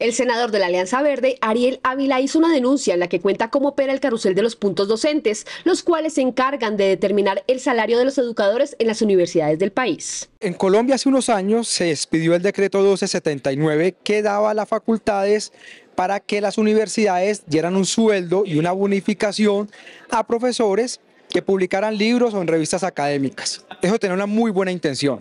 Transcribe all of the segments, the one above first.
El senador de la Alianza Verde, Ariel Ávila, hizo una denuncia en la que cuenta cómo opera el carrusel de los puntos docentes, los cuales se encargan de determinar el salario de los educadores en las universidades del país. En Colombia hace unos años se expidió el decreto 1279 que daba a las facultades para que las universidades dieran un sueldo y una bonificación a profesores que publicaran libros o en revistas académicas. Eso tenía una muy buena intención.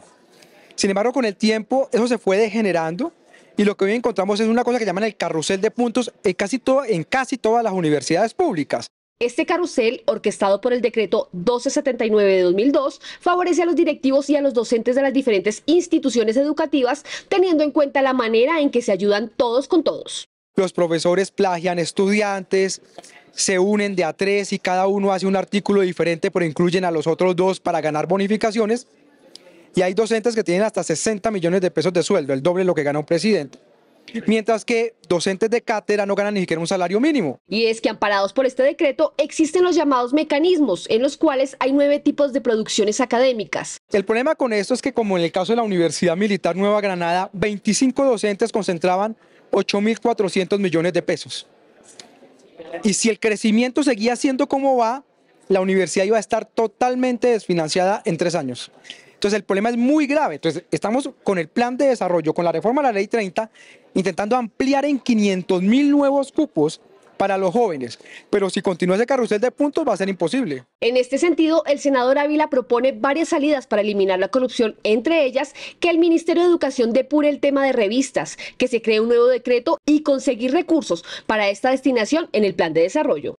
Sin embargo, con el tiempo eso se fue degenerando y lo que hoy encontramos es una cosa que llaman el carrusel de puntos en casi, en casi todas las universidades públicas. Este carrusel, orquestado por el decreto 1279 de 2002, favorece a los directivos y a los docentes de las diferentes instituciones educativas, teniendo en cuenta la manera en que se ayudan todos con todos. Los profesores plagian estudiantes, se unen de a tres y cada uno hace un artículo diferente, pero incluyen a los otros dos para ganar bonificaciones y hay docentes que tienen hasta 60 millones de pesos de sueldo, el doble de lo que gana un presidente mientras que docentes de cátedra no ganan ni siquiera un salario mínimo. Y es que amparados por este decreto existen los llamados mecanismos, en los cuales hay nueve tipos de producciones académicas. El problema con esto es que como en el caso de la Universidad Militar Nueva Granada, 25 docentes concentraban 8.400 millones de pesos. Y si el crecimiento seguía siendo como va, la universidad iba a estar totalmente desfinanciada en tres años. Entonces el problema es muy grave. Entonces estamos con el plan de desarrollo, con la reforma a la ley 30, intentando ampliar en 500 mil nuevos cupos para los jóvenes, pero si continúa ese carrusel de puntos va a ser imposible. En este sentido, el senador Ávila propone varias salidas para eliminar la corrupción, entre ellas que el Ministerio de Educación depure el tema de revistas, que se cree un nuevo decreto y conseguir recursos para esta destinación en el plan de desarrollo.